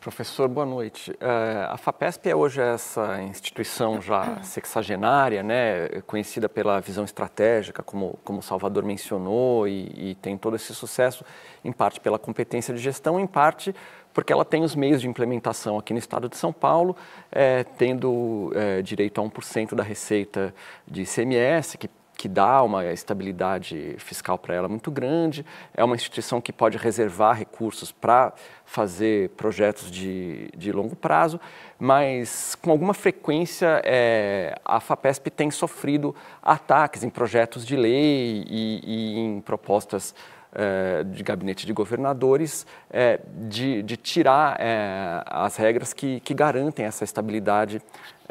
Professor, boa noite. Eh, a FAPESP é hoje essa instituição já sexagenária, né, conhecida pela visão estratégica, como, como Salvador mencionou, e, e tem todo esse sucesso, em parte pela competência de gestão, em parte porque ela tem os meios de implementação aqui no estado de São Paulo, é, tendo é, direito a 1% da receita de ICMS, que que dá uma estabilidade fiscal para ela muito grande, é uma instituição que pode reservar recursos para fazer projetos de, de longo prazo, mas com alguma frequência é, a FAPESP tem sofrido ataques em projetos de lei e, e em propostas é, de gabinete de governadores é, de, de, tirar é, as regras que, que garantem essa estabilidade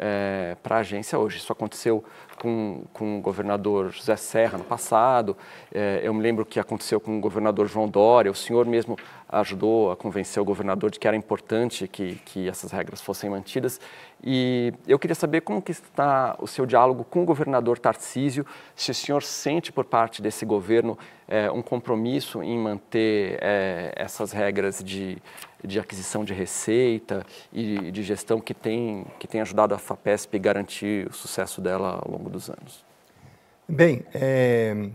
é, eh, para a agência hoje. Isso aconteceu com, com o governador José Serra no passado, é, eu me lembro que aconteceu com o governador João Dória, o senhor mesmo ajudou a convencer o governador de que era importante que, que essas regras fossem mantidas. E eu queria saber como que está o seu diálogo com o governador Tarcísio, se o senhor sente por parte desse governo é, um compromisso em manter essas regras de, de aquisição de receita e de gestão que tem, que tem ajudado a FAPESP garantir o sucesso dela ao longo dos anos? Bem, é,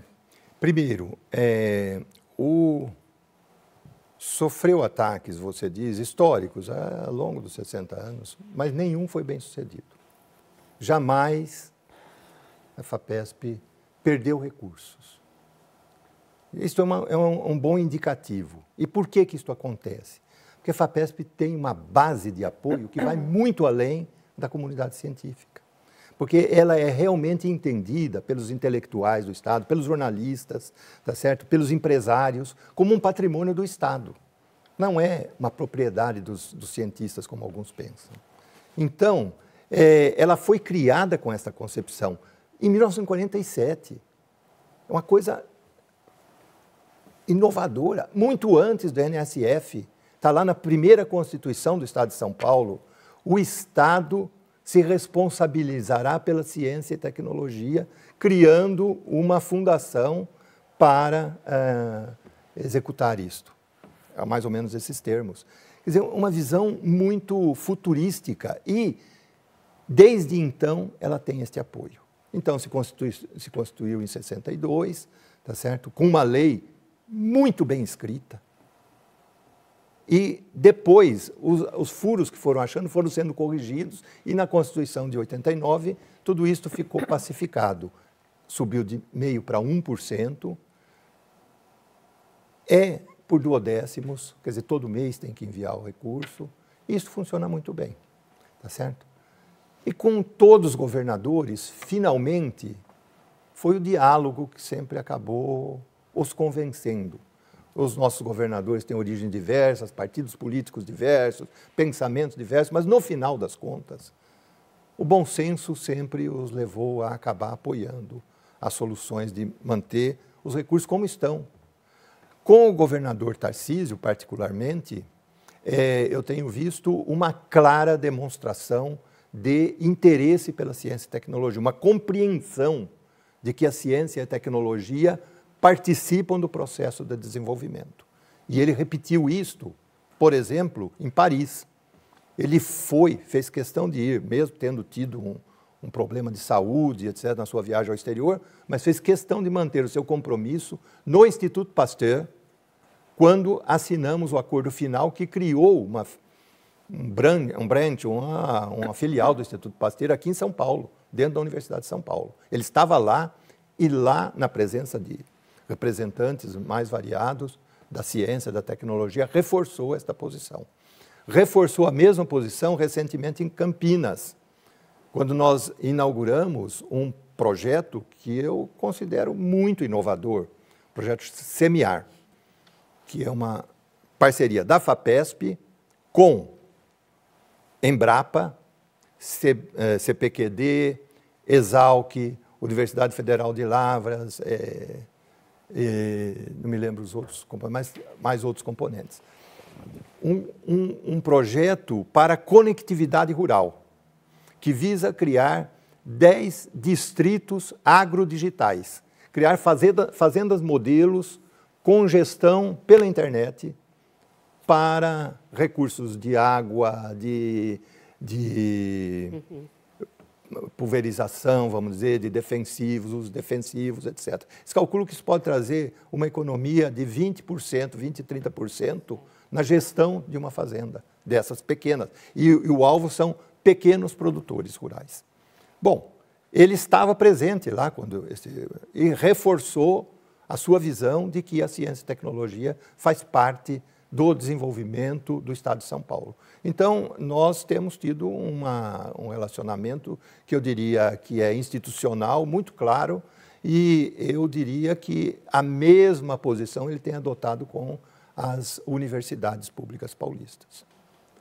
primeiro, é, o, sofreu ataques, você diz, históricos é, ao longo dos 60 anos, mas nenhum foi bem sucedido. Jamais a FAPESP perdeu recursos. Isso é, uma, é um, um, bom indicativo. E por que, que isso acontece? porque a FAPESP tem uma base de apoio que vai muito além da comunidade científica. Porque ela é realmente entendida pelos intelectuais do Estado, pelos jornalistas, tá certo? pelos empresários, como um patrimônio do Estado. Não é uma propriedade dos, dos cientistas, como alguns pensam. Então, é, ela foi criada com essa concepção em 1947. É uma coisa inovadora, muito antes do NSF Está lá na primeira Constituição do Estado de São Paulo. O Estado se responsabilizará pela ciência e tecnologia, criando uma fundação para eh, executar isto. É mais ou menos esses termos. Quer dizer, uma visão muito futurística e, desde então, ela tem este apoio. Então, se, constitui, se constituiu em 62, tá certo? com uma lei muito bem escrita, e depois, os, os, furos que foram achando foram sendo corrigidos, e na Constituição de 89, tudo isso ficou pacificado. Subiu de meio para 1%. É por duodécimos, quer dizer, todo mês tem que enviar o recurso. Isso funciona muito bem, tá certo? E com todos os governadores, finalmente, foi o diálogo que sempre acabou os convencendo. Os nossos governadores têm origens diversas, partidos políticos diversos, pensamentos diversos, mas no final das contas, o bom senso sempre os levou a acabar apoiando as soluções de manter os recursos como estão. Com o governador Tarcísio, particularmente, é, eu tenho visto uma clara demonstração de interesse pela ciência e tecnologia, uma compreensão de que a ciência e a tecnologia participam do processo de desenvolvimento. E ele repetiu isto, por exemplo, em Paris. Ele foi, fez questão de ir, mesmo tendo tido um, um problema de saúde, etc., na sua viagem ao exterior, mas fez questão de manter o seu compromisso no Instituto Pasteur, quando assinamos o acordo final que criou uma, um, branch, um branch uma, uma filial do Instituto Pasteur aqui em São Paulo, dentro da Universidade de São Paulo. Ele estava lá e lá, na presença de representantes mais variados da ciência, da tecnologia, reforçou esta posição. Reforçou a mesma posição recentemente em Campinas, quando nós inauguramos um projeto que eu considero muito inovador, o projeto SEMIAR, que é uma parceria da FAPESP com Embrapa, CPQD, eh, Exalc, Universidade Federal de Lavras, eh, e não me lembro os outros, mas mais outros componentes. Um, um, um projeto para conectividade rural, que visa criar 10 distritos agrodigitais, criar fazenda, fazendas modelos com gestão pela internet para recursos de água, de, de uhum pulverização, vamos dizer, de defensivos, usos defensivos, etc. Se calcula que isso pode trazer uma economia de 20%, 20%, 30% na gestão de uma fazenda, dessas pequenas. E, e o alvo são pequenos produtores rurais. Bom, ele estava presente lá quando esse, e reforçou a sua visão de que a ciência e tecnologia faz parte do desenvolvimento do Estado de São Paulo. Então, nós temos tido uma, um relacionamento que eu diria que é institucional, muito claro, e eu diria que a mesma posição ele tem adotado com as universidades públicas paulistas.